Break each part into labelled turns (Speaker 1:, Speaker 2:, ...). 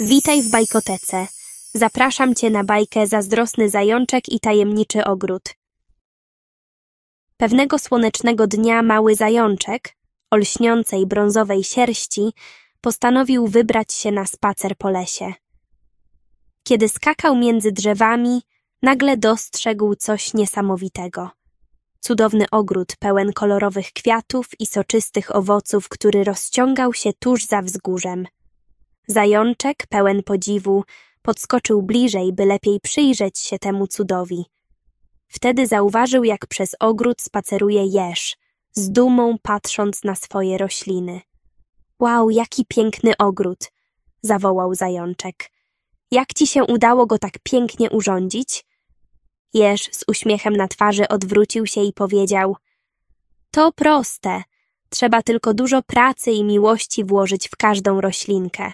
Speaker 1: Witaj w bajkotece. Zapraszam cię na bajkę Zazdrosny zajączek i tajemniczy ogród. Pewnego słonecznego dnia mały zajączek, olśniącej brązowej sierści, postanowił wybrać się na spacer po lesie. Kiedy skakał między drzewami, nagle dostrzegł coś niesamowitego. Cudowny ogród pełen kolorowych kwiatów i soczystych owoców, który rozciągał się tuż za wzgórzem. Zajączek, pełen podziwu, podskoczył bliżej, by lepiej przyjrzeć się temu cudowi. Wtedy zauważył, jak przez ogród spaceruje jeż, z dumą patrząc na swoje rośliny. Wow, jaki piękny ogród! zawołał zajączek. Jak ci się udało go tak pięknie urządzić? Jeż z uśmiechem na twarzy odwrócił się i powiedział: To proste. Trzeba tylko dużo pracy i miłości włożyć w każdą roślinkę.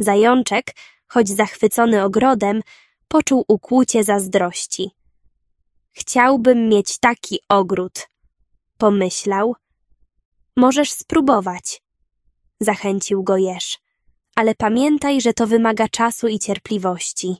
Speaker 1: Zajączek, choć zachwycony ogrodem, poczuł ukłucie zazdrości. Chciałbym mieć taki ogród, pomyślał. Możesz spróbować, zachęcił go Jerz, ale pamiętaj, że to wymaga czasu i cierpliwości.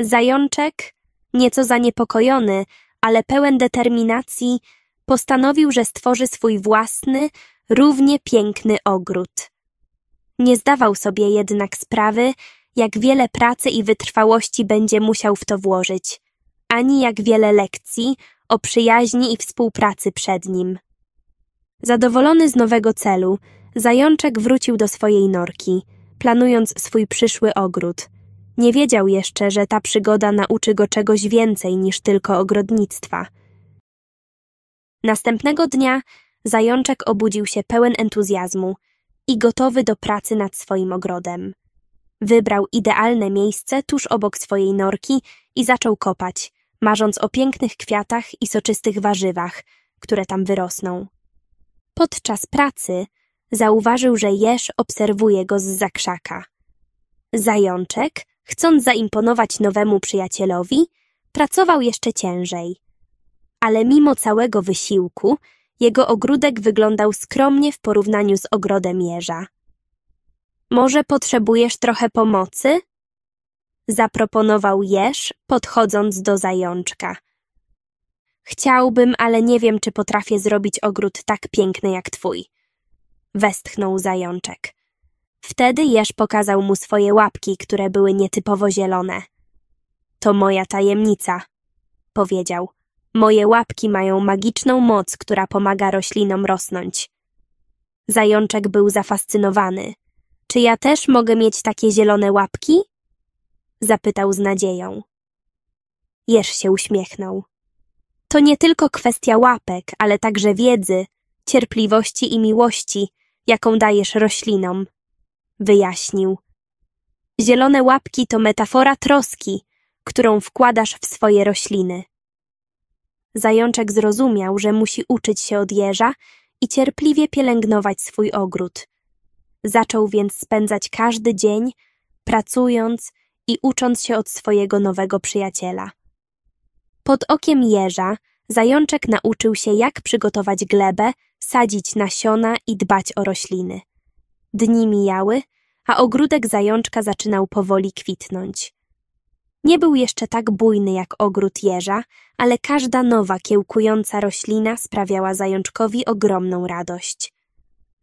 Speaker 1: Zajączek, nieco zaniepokojony, ale pełen determinacji, postanowił, że stworzy swój własny, równie piękny ogród. Nie zdawał sobie jednak sprawy, jak wiele pracy i wytrwałości będzie musiał w to włożyć, ani jak wiele lekcji o przyjaźni i współpracy przed nim. Zadowolony z nowego celu, zajączek wrócił do swojej norki, planując swój przyszły ogród. Nie wiedział jeszcze, że ta przygoda nauczy go czegoś więcej niż tylko ogrodnictwa. Następnego dnia zajączek obudził się pełen entuzjazmu – i gotowy do pracy nad swoim ogrodem. Wybrał idealne miejsce tuż obok swojej norki i zaczął kopać, marząc o pięknych kwiatach i soczystych warzywach, które tam wyrosną. Podczas pracy zauważył, że jeż obserwuje go z zakrzaka. Zajączek, chcąc zaimponować nowemu przyjacielowi, pracował jeszcze ciężej. Ale mimo całego wysiłku jego ogródek wyglądał skromnie w porównaniu z ogrodem jeża. Może potrzebujesz trochę pomocy? Zaproponował jeż, podchodząc do zajączka. Chciałbym, ale nie wiem, czy potrafię zrobić ogród tak piękny jak twój. Westchnął zajączek. Wtedy jeż pokazał mu swoje łapki, które były nietypowo zielone. To moja tajemnica, powiedział. Moje łapki mają magiczną moc, która pomaga roślinom rosnąć. Zajączek był zafascynowany. Czy ja też mogę mieć takie zielone łapki? Zapytał z nadzieją. Jerz się uśmiechnął. To nie tylko kwestia łapek, ale także wiedzy, cierpliwości i miłości, jaką dajesz roślinom. Wyjaśnił. Zielone łapki to metafora troski, którą wkładasz w swoje rośliny. Zajączek zrozumiał, że musi uczyć się od jeża i cierpliwie pielęgnować swój ogród. Zaczął więc spędzać każdy dzień, pracując i ucząc się od swojego nowego przyjaciela. Pod okiem jeża zajączek nauczył się, jak przygotować glebę, sadzić nasiona i dbać o rośliny. Dni mijały, a ogródek zajączka zaczynał powoli kwitnąć. Nie był jeszcze tak bujny jak ogród jeża, ale każda nowa kiełkująca roślina sprawiała zajączkowi ogromną radość.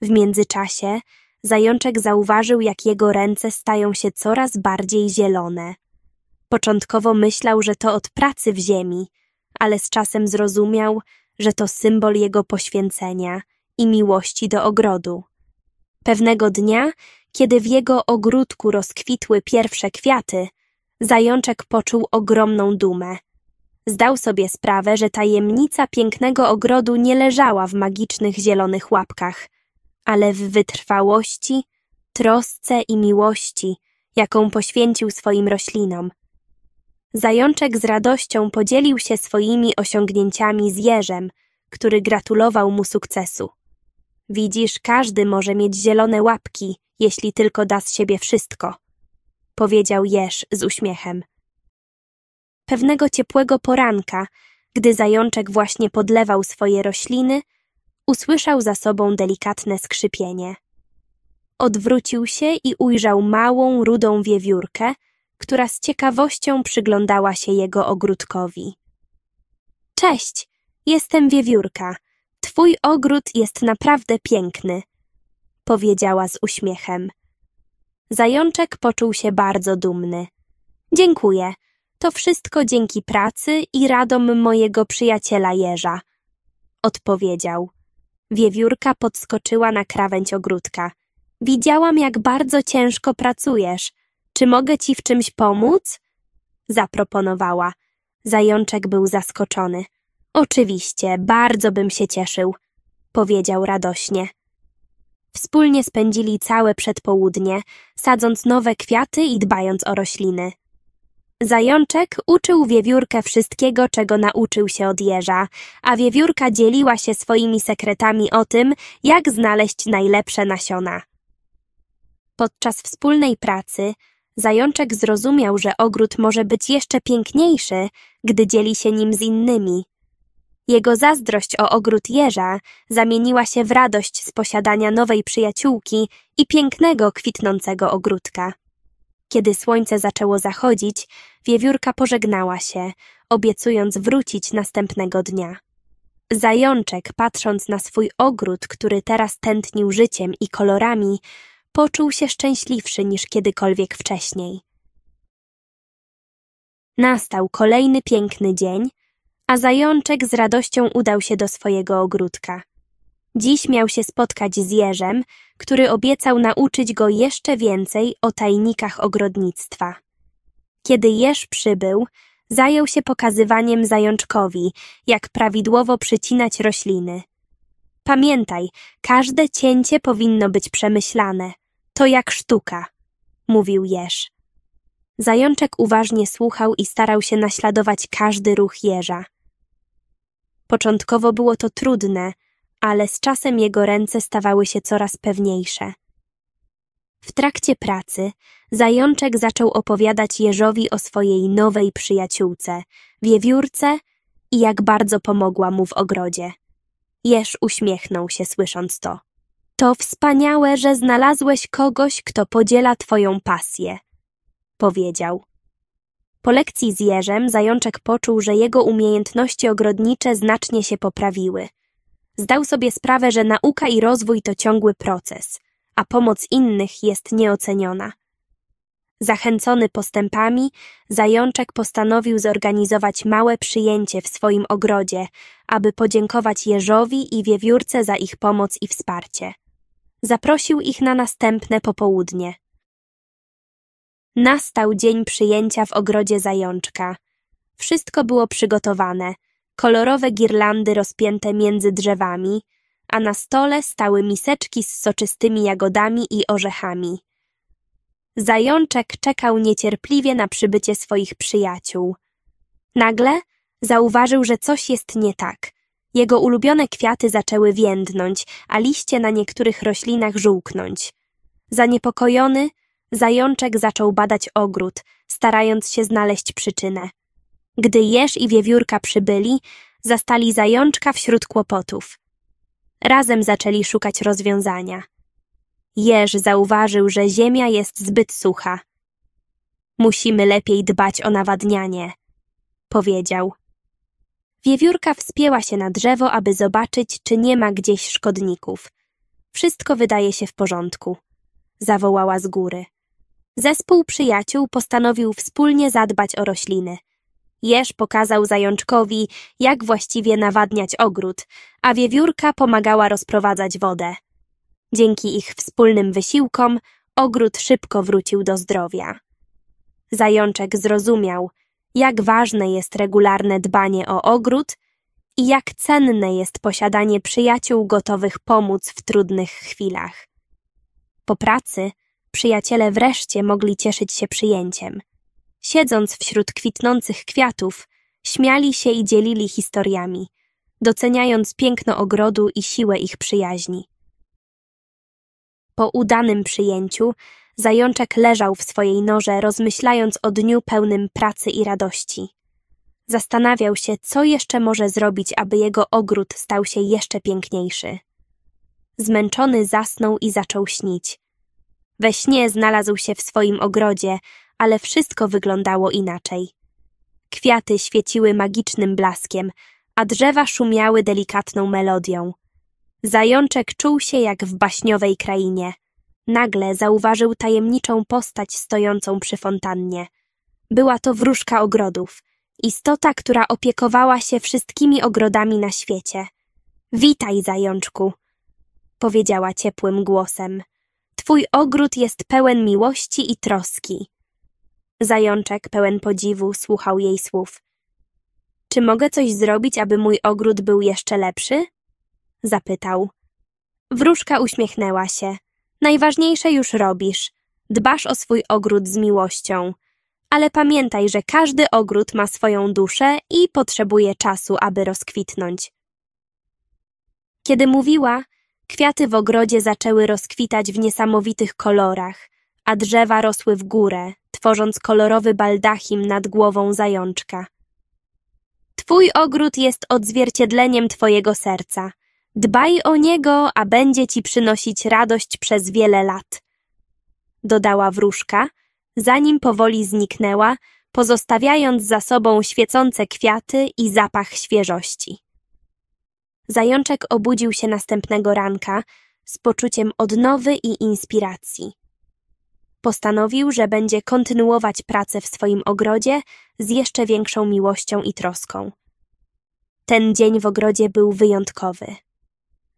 Speaker 1: W międzyczasie zajączek zauważył, jak jego ręce stają się coraz bardziej zielone. Początkowo myślał, że to od pracy w ziemi, ale z czasem zrozumiał, że to symbol jego poświęcenia i miłości do ogrodu. Pewnego dnia, kiedy w jego ogródku rozkwitły pierwsze kwiaty, Zajączek poczuł ogromną dumę. Zdał sobie sprawę, że tajemnica pięknego ogrodu nie leżała w magicznych zielonych łapkach, ale w wytrwałości, trosce i miłości, jaką poświęcił swoim roślinom. Zajączek z radością podzielił się swoimi osiągnięciami z Jerzem, który gratulował mu sukcesu. Widzisz, każdy może mieć zielone łapki, jeśli tylko da z siebie wszystko – powiedział Jerz z uśmiechem. Pewnego ciepłego poranka, gdy zajączek właśnie podlewał swoje rośliny, usłyszał za sobą delikatne skrzypienie. Odwrócił się i ujrzał małą, rudą wiewiórkę, która z ciekawością przyglądała się jego ogródkowi. Cześć, jestem wiewiórka. Twój ogród jest naprawdę piękny, powiedziała z uśmiechem. Zajączek poczuł się bardzo dumny. Dziękuję. To wszystko dzięki pracy i radom mojego przyjaciela Jerza. Odpowiedział. Wiewiórka podskoczyła na krawędź ogródka. Widziałam, jak bardzo ciężko pracujesz. Czy mogę ci w czymś pomóc? Zaproponowała. Zajączek był zaskoczony. Oczywiście, bardzo bym się cieszył, powiedział radośnie. Wspólnie spędzili całe przedpołudnie, sadząc nowe kwiaty i dbając o rośliny. Zajączek uczył wiewiórkę wszystkiego, czego nauczył się od jeża, a wiewiórka dzieliła się swoimi sekretami o tym, jak znaleźć najlepsze nasiona. Podczas wspólnej pracy zajączek zrozumiał, że ogród może być jeszcze piękniejszy, gdy dzieli się nim z innymi. Jego zazdrość o ogród jeża zamieniła się w radość z posiadania nowej przyjaciółki i pięknego, kwitnącego ogródka. Kiedy słońce zaczęło zachodzić, wiewiórka pożegnała się, obiecując wrócić następnego dnia. Zajączek, patrząc na swój ogród, który teraz tętnił życiem i kolorami, poczuł się szczęśliwszy niż kiedykolwiek wcześniej. Nastał kolejny piękny dzień, a zajączek z radością udał się do swojego ogródka. Dziś miał się spotkać z Jerzem, który obiecał nauczyć go jeszcze więcej o tajnikach ogrodnictwa. Kiedy Jerz przybył, zajął się pokazywaniem zajączkowi, jak prawidłowo przycinać rośliny. Pamiętaj, każde cięcie powinno być przemyślane. To jak sztuka, mówił Jerz. Zajączek uważnie słuchał i starał się naśladować każdy ruch Jerza. Początkowo było to trudne, ale z czasem jego ręce stawały się coraz pewniejsze. W trakcie pracy zajączek zaczął opowiadać Jerzowi o swojej nowej przyjaciółce, wiewiórce i jak bardzo pomogła mu w ogrodzie. Jerz uśmiechnął się słysząc to. To wspaniałe, że znalazłeś kogoś, kto podziela twoją pasję, powiedział. Po lekcji z Jerzem zajączek poczuł, że jego umiejętności ogrodnicze znacznie się poprawiły. Zdał sobie sprawę, że nauka i rozwój to ciągły proces, a pomoc innych jest nieoceniona. Zachęcony postępami, zajączek postanowił zorganizować małe przyjęcie w swoim ogrodzie, aby podziękować Jerzowi i wiewiórce za ich pomoc i wsparcie. Zaprosił ich na następne popołudnie. Nastał dzień przyjęcia w ogrodzie zajączka. Wszystko było przygotowane. Kolorowe girlandy rozpięte między drzewami, a na stole stały miseczki z soczystymi jagodami i orzechami. Zajączek czekał niecierpliwie na przybycie swoich przyjaciół. Nagle zauważył, że coś jest nie tak. Jego ulubione kwiaty zaczęły więdnąć, a liście na niektórych roślinach żółknąć. Zaniepokojony Zajączek zaczął badać ogród, starając się znaleźć przyczynę. Gdy jeż i wiewiórka przybyli, zastali zajączka wśród kłopotów. Razem zaczęli szukać rozwiązania. Jeż zauważył, że ziemia jest zbyt sucha. Musimy lepiej dbać o nawadnianie, powiedział. Wiewiórka wspięła się na drzewo, aby zobaczyć, czy nie ma gdzieś szkodników. Wszystko wydaje się w porządku, zawołała z góry. Zespół przyjaciół postanowił wspólnie zadbać o rośliny. Jeż pokazał zajączkowi, jak właściwie nawadniać ogród, a wiewiórka pomagała rozprowadzać wodę. Dzięki ich wspólnym wysiłkom ogród szybko wrócił do zdrowia. Zajączek zrozumiał, jak ważne jest regularne dbanie o ogród i jak cenne jest posiadanie przyjaciół gotowych pomóc w trudnych chwilach. Po pracy przyjaciele wreszcie mogli cieszyć się przyjęciem. Siedząc wśród kwitnących kwiatów, śmiali się i dzielili historiami, doceniając piękno ogrodu i siłę ich przyjaźni. Po udanym przyjęciu, zajączek leżał w swojej norze, rozmyślając o dniu pełnym pracy i radości. Zastanawiał się, co jeszcze może zrobić, aby jego ogród stał się jeszcze piękniejszy. Zmęczony zasnął i zaczął śnić, we śnie znalazł się w swoim ogrodzie, ale wszystko wyglądało inaczej. Kwiaty świeciły magicznym blaskiem, a drzewa szumiały delikatną melodią. Zajączek czuł się jak w baśniowej krainie. Nagle zauważył tajemniczą postać stojącą przy fontannie. Była to wróżka ogrodów, istota, która opiekowała się wszystkimi ogrodami na świecie. Witaj, zajączku, powiedziała ciepłym głosem. Twój ogród jest pełen miłości i troski. Zajączek pełen podziwu słuchał jej słów. Czy mogę coś zrobić, aby mój ogród był jeszcze lepszy? Zapytał. Wróżka uśmiechnęła się. Najważniejsze już robisz. Dbasz o swój ogród z miłością. Ale pamiętaj, że każdy ogród ma swoją duszę i potrzebuje czasu, aby rozkwitnąć. Kiedy mówiła, Kwiaty w ogrodzie zaczęły rozkwitać w niesamowitych kolorach, a drzewa rosły w górę, tworząc kolorowy baldachim nad głową zajączka. Twój ogród jest odzwierciedleniem twojego serca. Dbaj o niego, a będzie ci przynosić radość przez wiele lat. Dodała wróżka, zanim powoli zniknęła, pozostawiając za sobą świecące kwiaty i zapach świeżości. Zajączek obudził się następnego ranka z poczuciem odnowy i inspiracji. Postanowił, że będzie kontynuować pracę w swoim ogrodzie z jeszcze większą miłością i troską. Ten dzień w ogrodzie był wyjątkowy.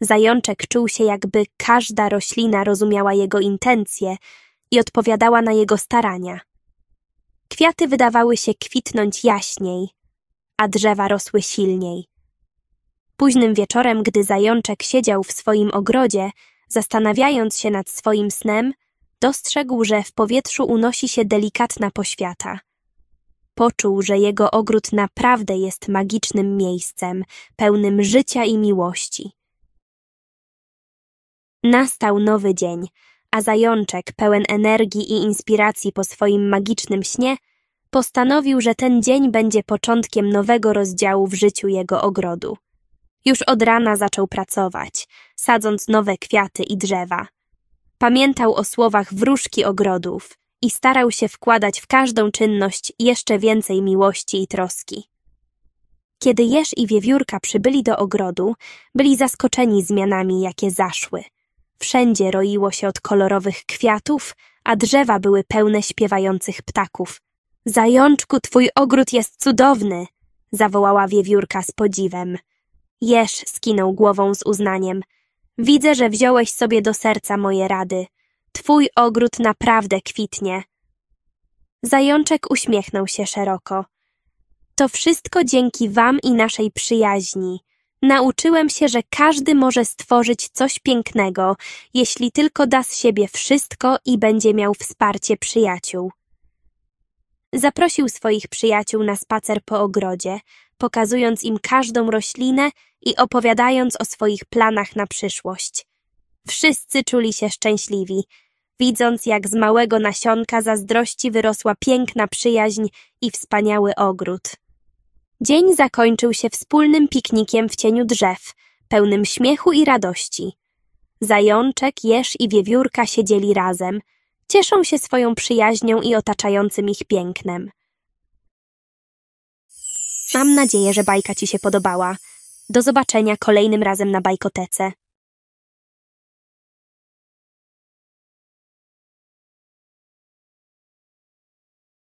Speaker 1: Zajączek czuł się, jakby każda roślina rozumiała jego intencje i odpowiadała na jego starania. Kwiaty wydawały się kwitnąć jaśniej, a drzewa rosły silniej. Późnym wieczorem, gdy zajączek siedział w swoim ogrodzie, zastanawiając się nad swoim snem, dostrzegł, że w powietrzu unosi się delikatna poświata. Poczuł, że jego ogród naprawdę jest magicznym miejscem, pełnym życia i miłości. Nastał nowy dzień, a zajączek, pełen energii i inspiracji po swoim magicznym śnie, postanowił, że ten dzień będzie początkiem nowego rozdziału w życiu jego ogrodu. Już od rana zaczął pracować, sadząc nowe kwiaty i drzewa. Pamiętał o słowach wróżki ogrodów i starał się wkładać w każdą czynność jeszcze więcej miłości i troski. Kiedy Jerz i Wiewiórka przybyli do ogrodu, byli zaskoczeni zmianami, jakie zaszły. Wszędzie roiło się od kolorowych kwiatów, a drzewa były pełne śpiewających ptaków. Zajączku, twój ogród jest cudowny! zawołała wiewiórka z podziwem. Jesz skinął głową z uznaniem. Widzę, że wziąłeś sobie do serca moje rady. Twój ogród naprawdę kwitnie. Zajączek uśmiechnął się szeroko. To wszystko dzięki wam i naszej przyjaźni. Nauczyłem się, że każdy może stworzyć coś pięknego, jeśli tylko da z siebie wszystko i będzie miał wsparcie przyjaciół. Zaprosił swoich przyjaciół na spacer po ogrodzie, pokazując im każdą roślinę i opowiadając o swoich planach na przyszłość. Wszyscy czuli się szczęśliwi, widząc jak z małego nasionka zazdrości wyrosła piękna przyjaźń i wspaniały ogród. Dzień zakończył się wspólnym piknikiem w cieniu drzew, pełnym śmiechu i radości. Zajączek, jeż i wiewiórka siedzieli razem, cieszą się swoją przyjaźnią i otaczającym ich pięknem. Mam nadzieję, że bajka Ci się podobała. Do zobaczenia kolejnym razem na bajkotece.